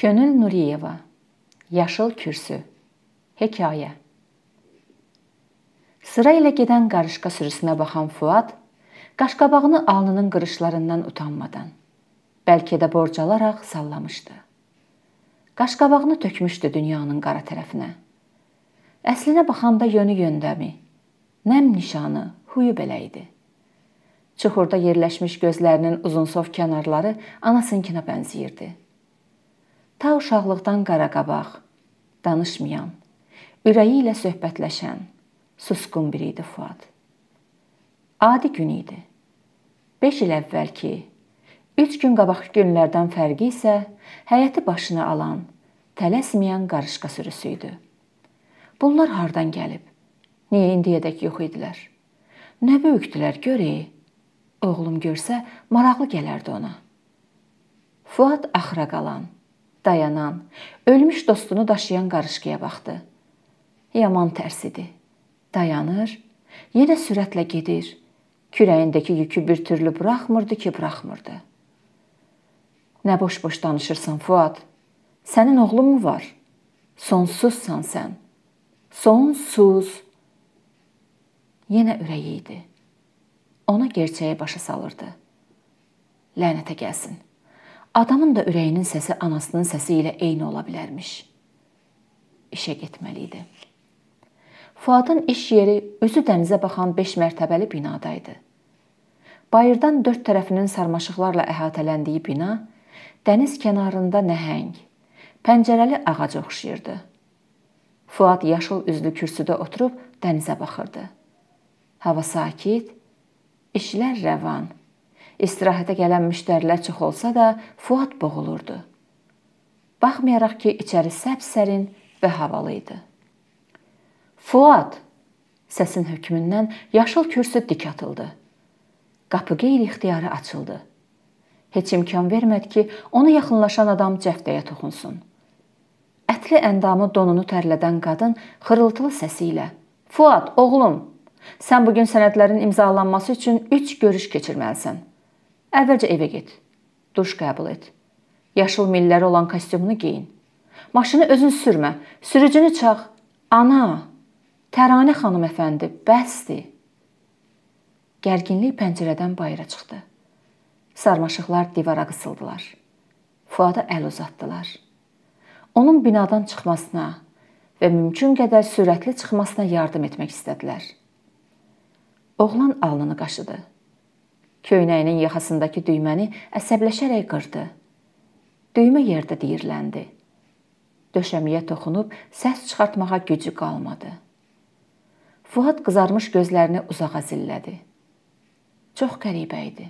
Könül Nuriyeva Yaşıl Kürsü Hekayə Sıra ilə gedən qarışqa sürüsünə baxan Fuad qaşqabağını alnının qırışlarından utanmadan, bəlkə də borcalaraq sallamışdı. Qaşqabağını tökmüşdü dünyanın qara tərəfinə. Əslinə baxanda yönü yöndəmi, nəm nişanı, huyu belə idi. Çuxurda yerləşmiş gözlərinin uzunsov kənarları anasınkinə bənzəyirdi ta uşaqlıqdan qaraqabaq, danışmayan, ürəyi ilə söhbətləşən, susqun biri idi Fuad. Adi gün idi. 5 il əvvəlki 3 gün qabaq günlərdən fərqi isə həyəti başına alan, tələsməyən qarışqa sürüsü idi. Bunlar hardan gəlib? Niyə indiyədək yox idilər? Nə böyükdülər görək. Oğlum görsə maraqlı gələrdi ona. Fuad axıra qalan dayanan, ölmüş dostunu daşıyan qarışqıya baxdı. Yaman tərs idi. Dayanır, yenə sürətlə gedir. Kürəyindəki yükü bir türlü buraxmırdı ki, buraxmırdı. Nə boş-boş danışırsan, Fuad? Sənin oğlun mu var? Sonsuzsan sən. Sonsuz. Yenə ürəyi idi. Ona gerçəyi başa salırdı. Lənətə gəlsin. Adamın da ürəyinin səsi anasının səsi ilə eyni ola bilərmiş. İşə getməli idi. Fuadın iş yeri üzü dənizə baxan 5 mərtəbəli binada idi. Bayırdan dörd tərəfinin sarmaşıqlarla əhatələndiyi bina dəniz kənarında nəhəng, pəncərəli ağaca oxşayırdı. Fuad yaşıl üzlü kürsüdə oturub dənizə baxırdı. Hava sakit, işlər rəvan. İstirahətə gələn müştərilər çox olsa da, Fuad boğulurdu. Baxmayaraq ki, içəri səpsərin və havalı idi. Fuad səsin hökmündən yaşıl kürsü dik atıldı. Qapı qeyri-ixtiyari açıldı. Heç imkan vermədi ki, ona yaxınlaşan adam cəftəyə toxunsun. Ətli əndamı donunu tərlədən qadın xırıltılı səsi ilə: "Fuad, oğlum, sən bu gün sənədlərin imzalanması üçün 3 görüş keçirməlisən." Əvvəlcə evə get. Duş qəbul et. Yaşıl milləri olan kostyumunu geyin. Maşını özün sürmə. Sürücünü çağ. Ana, Təranə xanım əfəndi, bəsdir. Gərginlik pəncərədən bayıra çıxdı. Sarmaşıqlar divara qısıldılar. Fuada əl uzatdılar. Onun binadan çıxmasına və mümkün qədər sürətli çıxmasına yardım etmək istədilər. Oğlan alnını qaşıdı. Köynəyinin yaxasındakı düyməni əsəbləşərək qırdı. Düymə yerdə deyirləndi. Döşəməyə toxunub səs çıxartmağa gücü qalmadı. Fuad qızarmış gözlərini uzağa zillədi. Çox qəribə idi.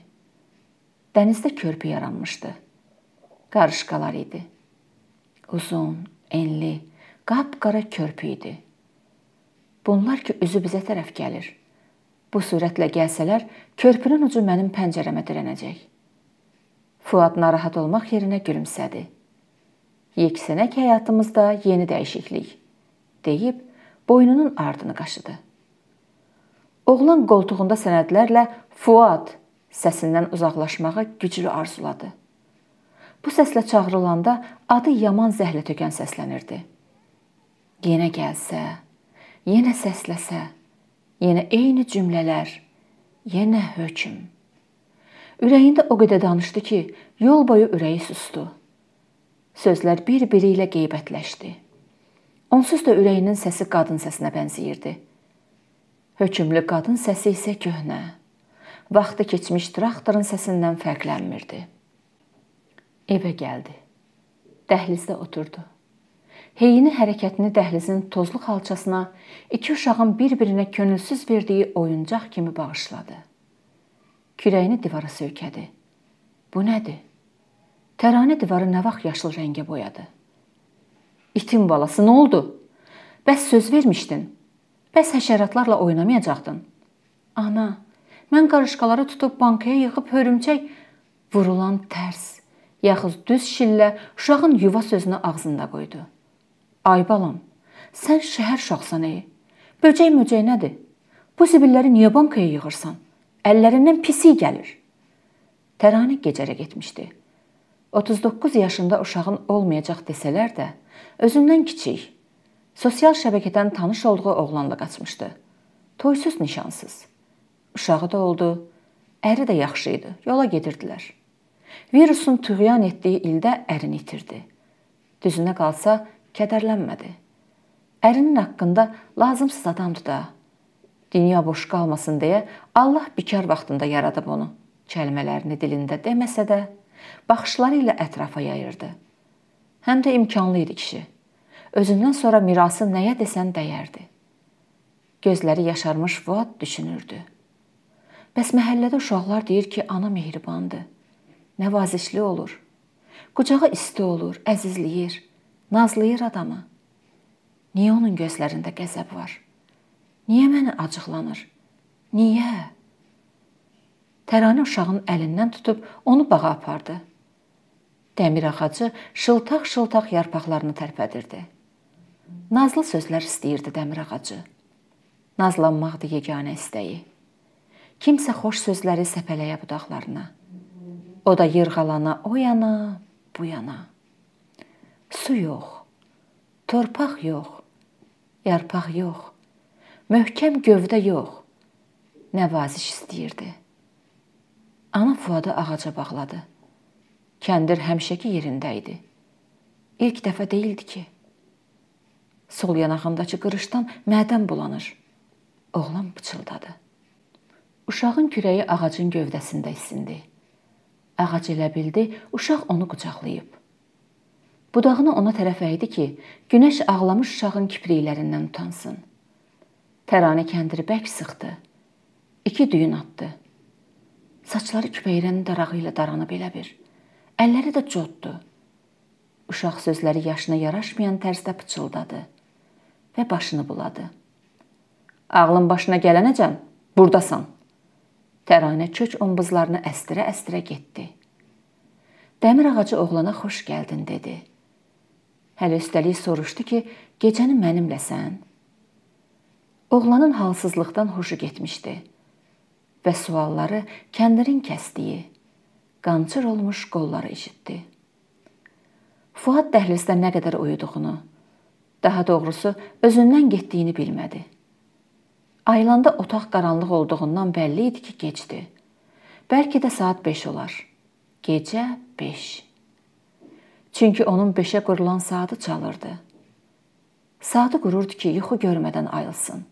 Dənizdə körpü yaranmışdı. Qarışqalar idi. Uzun, enli, qapqara körpü idi. Bunlar ki üzü bizə tərəf gəlir bu sürətlə gəlsələr, körpünün ucu mənim pəncərəmə dirənəcək. Fuad narahat olmaq yerinə gülümsədi. Yeksənək həyatımızda yeni dəyişiklik, deyib boynunun ardını qaşıdı. Oğlan qoltuğunda sənədlərlə Fuad səsindən uzaqlaşmağı güclü arzuladı. Bu səslə çağrılanda adı yaman zəhlə tökən səslənirdi. Yenə gəlsə, yenə səsləsə, Yenə eyni cümlələr, yenə hökm. Ürəyində o qədər danışdı ki, yol boyu ürəyi sustu. Sözlər bir-biri ilə qeybətləşdi. Onsuz da ürəyinin səsi qadın səsinə bənzəyirdi. Hökmlü qadın səsi isə köhnə, vaxtı keçmiş traktorun səsindən fərqlənmirdi. Evə gəldi. Dəhlizdə oturdu heyini hərəkətini dəhlizin tozlu xalçasına, iki uşağın bir-birinə könülsüz verdiyi oyuncaq kimi bağışladı. Kürəyini divara söykədi. Bu nədir? Təranə divarı nə vaxt yaşıl rəngə boyadı? İtin balası, nə oldu? Bəs söz vermişdin. Bəs həşəratlarla oynamayacaqdın. Ana, mən qarışqaları tutub bankaya yığıb hörümçək vurulan tərs, yaxud düz şillə uşağın yuva sözünü ağzında qoydu. Ay balam, sən şəhər uşaqsan ey. Böcək möcək nədir? Bu zibilləri niyə bankaya yığırsan? Əllərindən pisi gəlir. Təranə gecərə getmişdi. 39 yaşında uşağın olmayacaq desələr də, özündən kiçik, sosial şəbəkədən tanış olduğu oğlanla qaçmışdı. Toysuz nişansız. Uşağı da oldu, əri də yaxşı idi. Yola gedirdilər. Virusun tüğyan etdiyi ildə ərini itirdi. Düzünə qalsa kədərlənmədi. Ərinin haqqında lazımsız adamdır da. Dünya boş qalmasın deyə Allah bikar vaxtında yaradıb onu. Kəlmələrini dilində deməsə də, baxışları ilə ətrafa yayırdı. Həm də imkanlı idi kişi. Özündən sonra mirası nəyə desən dəyərdi. Gözləri yaşarmış Fuad düşünürdü. Bəs məhəllədə uşaqlar deyir ki, ana mehribandır. Nəvazişli olur. Qucağı isti olur, əzizləyir. Nazlayır adamı. Niyə onun gözlərində qəzəb var? Niyə mənə acıqlanır? Niyə? Təranə uşağın əlindən tutub onu bağa apardı. Dəmir ağacı şıltaq-şıltaq yarpaqlarını tərpədirdi. Nazlı sözlər istəyirdi dəmir ağacı. Nazlanmaqdı yeganə istəyi. Kimsə xoş sözləri səpələyə budaqlarına. O da yırğalana o yana, bu yana. Su yox, torpaq yox, yarpaq yox, möhkəm gövdə yox. Nəvaziş istəyirdi. Ana Fuadı ağaca bağladı. Kəndir həmişəki yerində idi. İlk dəfə deyildi ki. Sol yanağındakı qırışdan mədən bulanır. Oğlan pıçıldadı. Uşağın kürəyi ağacın gövdəsində isindi. Ağac elə bildi, uşaq onu qucaqlayıb. Budağını ona tərəf əydi ki, günəş ağlamış uşağın kipriklərindən utansın. Təranə kəndiri bərk sıxdı. İki düyün atdı. Saçları küpeyrənin darağı ilə daranıb elə bir. Əlləri də coddu. Uşaq sözləri yaşına yaraşmayan tərzdə pıçıldadı və başını buladı. Ağlın başına gələnəcən burdasan. Təranə çöç ombuzlarını əstirə-əstirə getdi. Dəmir ağacı oğlana xoş gəldin dedi. Hələ üstəlik soruşdu ki, gecəni mənimləsən? Oğlanın halsızlıqdan xoşu getmişdi və sualları kəndirin kəsdiyi, qançır olmuş qolları eşitdi. Fuad dəhlizdə nə qədər uyuduğunu, daha doğrusu özündən getdiyini bilmədi. Ayılanda otaq qaranlıq olduğundan bəlli idi ki, gecdi. Bəlkə də saat 5 olar. Gecə 5. Çünki onun beşə qurulan saatı çalırdı. Saatı qururdu ki, yuxu görmədən ayılsın.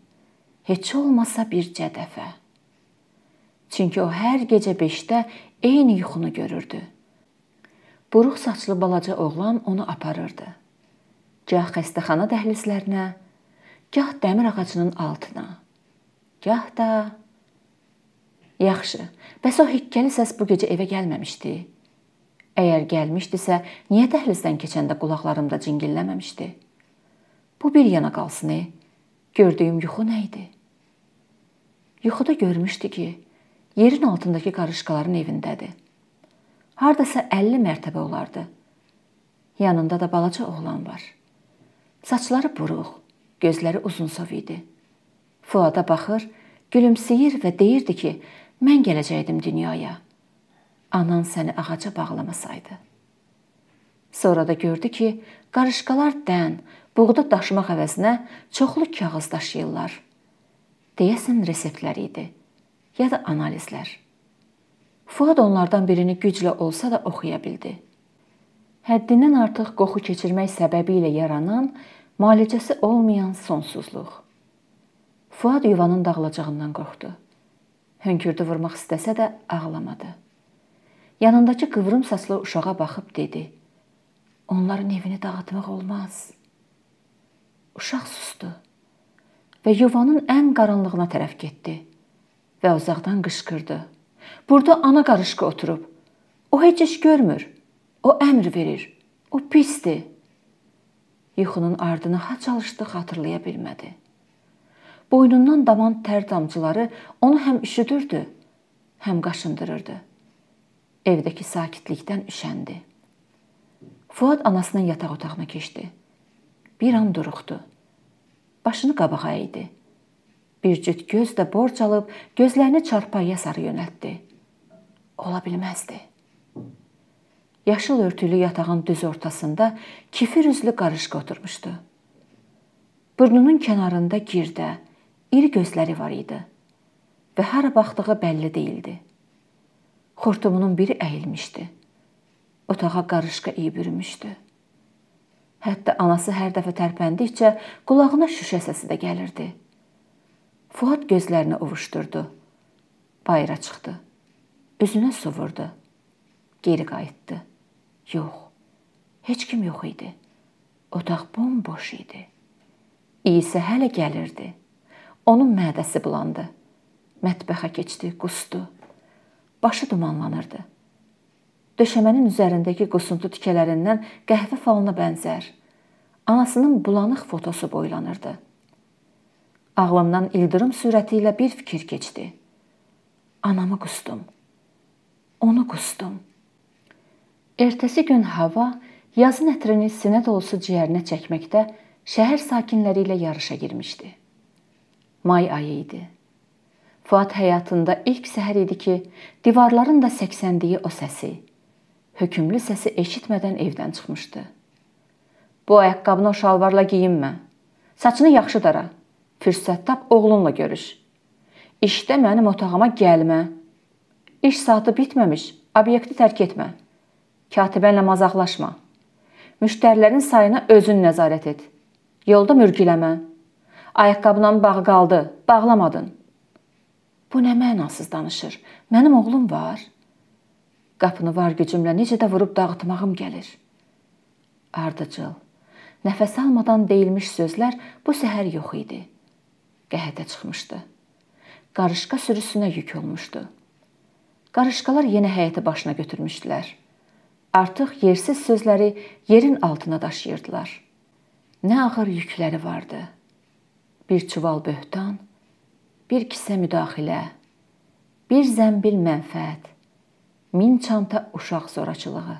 Heç olmasa bircə dəfə. Çünki o hər gecə 5-də eyni yuxunu görürdü. Buruq saçlı balaca oğlan onu aparırdı. Gah xəstəxana dəhlizlərinə, gah dəmir ağacının altına, gah da Yaxşı. Bəs o hikkəli səs bu gecə evə gəlməmişdi. Əgər gəlmişdisə, niyə dəhlizdən keçəndə qulaqlarımda cingilləməmişdi? Bu bir yana qalsın, e. Gördüyüm yuxu nə idi? Yuxuda görmüşdü ki, yerin altındakı qarışqaların evindədir. Hardasa 50 mərtəbə olardı. Yanında da balaca oğlan var. Saçları buruq, gözləri uzunsov idi. Fuada baxır, gülümsəyir və deyirdi ki, mən gələcəkdim dünyaya anan səni ağaca bağlamasaydı. Sonra da gördü ki, qarışqalar dən, buğda daşmaq əvəzinə çoxlu kağız daşıyırlar. Deyəsən reseptlər idi ya da analizlər. Fuad onlardan birini güclə olsa da oxuya bildi. Həddindən artıq qoxu keçirmək səbəbi ilə yaranan müalicəsi olmayan sonsuzluq. Fuad yuvanın dağılacağından qorxdu. Hönkürdü vurmaq istəsə də ağlamadı yanındakı qıvrım saçlı uşağa baxıb dedi: "Onların evini dağıtmaq olmaz." Uşaq susdu və yuvanın ən qaranlığına tərəf getdi və uzaqdan qışqırdı. Burada ana qarışqa oturub. O heç iş görmür. O əmr verir. O pisdir. Yuxunun ardını ha çalışdı xatırlaya bilmədi. Boynundan daman tər damcıları onu həm üşüdürdü, həm qaşındırırdı. Evdəki sakitlikdən üşəndi. Fuad anasının yataq otağına keçdi. Bir an duruxdu. Başını qabağa əydi. Bir cüt göz də borc alıb gözlərini çarpayıya sarı yönəltdi. Ola bilməzdi. Yaşıl örtülü yatağın düz ortasında kifir üzlü qarışqa oturmuşdu. Burnunun kənarında girdə, iri gözləri var idi və hər baxdığı bəlli deyildi. Xortumunun biri əyilmişdi. Otağa qarışqa iyi bürümüşdü. Hətta anası hər dəfə tərpəndikcə qulağına şüşə səsi də gəlirdi. Fuad gözlərini ovuşdurdu. Bayıra çıxdı. Üzünə su vurdu. Geri qayıtdı. Yox. Heç kim yox idi. Otaq bomboş idi. İyisə hələ gəlirdi. Onun mədəsi bulandı. Mətbəxə keçdi, qusdu başı dumanlanırdı. Döşəmənin üzərindəki qosuntu tikələrindən qəhvə falına bənzər anasının bulanıq fotosu boylanırdı. Ağlımdan ildırım sürəti ilə bir fikir keçdi. Anamı qusdum. Onu qusdum. Ertəsi gün hava yazın ətrini sinə dolusu ciyərinə çəkməkdə şəhər sakinləri ilə yarışa girmişdi. May ayı idi. Fuad həyatında ilk səhər idi ki, divarların da səksəndiyi o səsi, hökümlü səsi eşitmədən evdən çıxmışdı. Bu ayaqqabını o şalvarla geyinmə. Saçını yaxşı dara. Fürsət tap oğlunla görüş. İşdə mənim otağıma gəlmə. İş saatı bitməmiş, obyekti tərk etmə. Katibənlə mazaqlaşma. Müştərilərin sayına özün nəzarət et. Yolda mürgüləmə. Ayaqqabından bağ qaldı, bağlamadın. Bu nə mənasız danışır? Mənim oğlum var. Qapını var gücümlə necə də vurub dağıtmağım gəlir. Ardıcıl. Nəfəs almadan deyilmiş sözlər bu səhər yox idi. Qəhətə çıxmışdı. Qarışqa sürüsünə yük olmuşdu. Qarışqalar yenə həyəti başına götürmüşdülər. Artıq yersiz sözləri yerin altına daşıyırdılar. Nə ağır yükləri vardı. Bir çuval böhtan, bir kisə müdaxilə, bir zəmbil mənfəət, min çanta uşaq zorakılığı.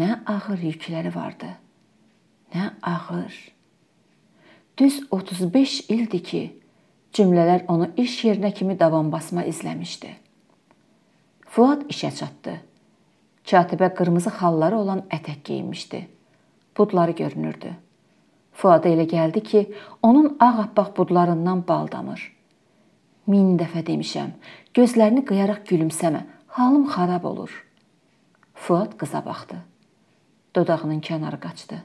Nə ağır yükləri vardı. Nə ağır. Düz 35 ildi ki, cümlələr onu iş yerinə kimi davam basma izləmişdi. Fuad işə çatdı. Katibə qırmızı xalları olan ətək geyinmişdi. Budları görünürdü. Fuada elə gəldi ki, onun ağappaq budlarından bal damır. Min dəfə demişəm, gözlərini qıyaraq gülümsəmə, halım xarab olur. Fuad qıza baxdı. Dodağının kənarı qaçdı.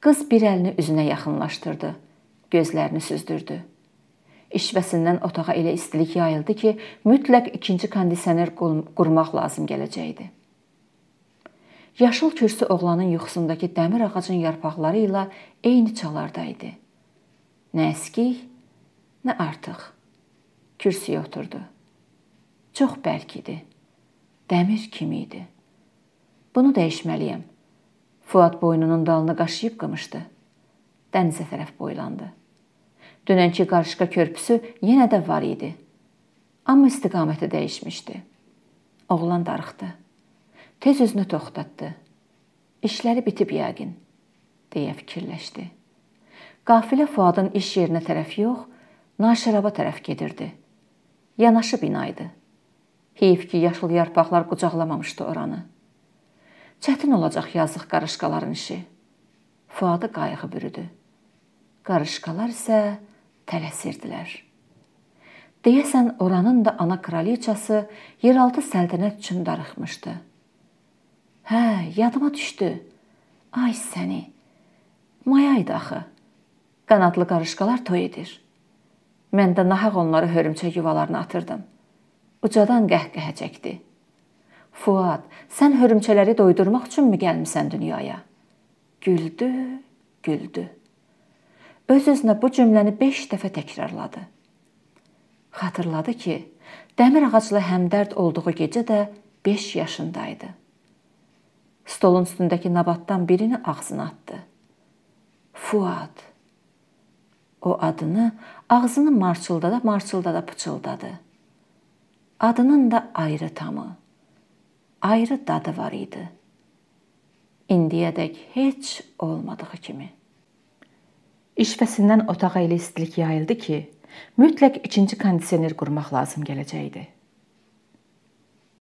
Qız bir əlini üzünə yaxınlaşdırdı, gözlərini süzdürdü. İşvəsindən otağa elə istilik yayıldı ki, mütləq ikinci kondisioner qurmaq lazım gələcəkdi. Yaşıl kürsü oğlanın yuxusundakı dəmir ağacın yarpaqları ilə eyni çalarda idi. Nə əskik, nə artıq kürsüyə oturdu. Çox bərk idi. Dəmir kimi idi. Bunu dəyişməliyəm. Fuad boynunun dalını qaşıyıb qımışdı. Dənizə tərəf boylandı. Dünənki qarışqa körpüsü yenə də var idi. Amma istiqaməti dəyişmişdi. Oğlan darıxdı. Tez özünü toxtatdı. İşləri bitib yəqin, deyə fikirləşdi. Qafilə Fuadın iş yerinə tərəf yox, Naşiraba tərəf gedirdi. Yanaşı bina idi. Heyif ki, yaşıl yarpaqlar qucaqlamamışdı oranı. Çətin olacaq yazıq qarışqaların işi. Fuadı qayığı bürüdü. Qarışqalar isə tələsirdilər. Deyəsən oranın da ana kraliçası yeraltı səltənət üçün darıxmışdı. Hə, yadıma düşdü. Ay səni. Maya idi axı. Qanadlı qarışqalar toy edir. Mən də nahaq onları hörümçək yuvalarına atırdım. Ucadan qəhqəhə çəkdi. Fuad, sən hörümçələri doydurmaq üçünmü gəlmisən dünyaya? Güldü, güldü. Öz-özünə bu cümləni 5 dəfə təkrarladı. Xatırladı ki, dəmir ağaclı həmdərd olduğu gecə də 5 yaşında idi. Stolun üstündəki nabatdan birini ağzına atdı. Fuad O adını ağzını marçıldada marçıldada pıçıldadı. Adının da ayrı tamı, ayrı dadı var idi. İndiyədək heç olmadığı kimi. İşvəsindən otağa elə istilik yayıldı ki, mütləq ikinci kondisioner qurmaq lazım gələcəkdi.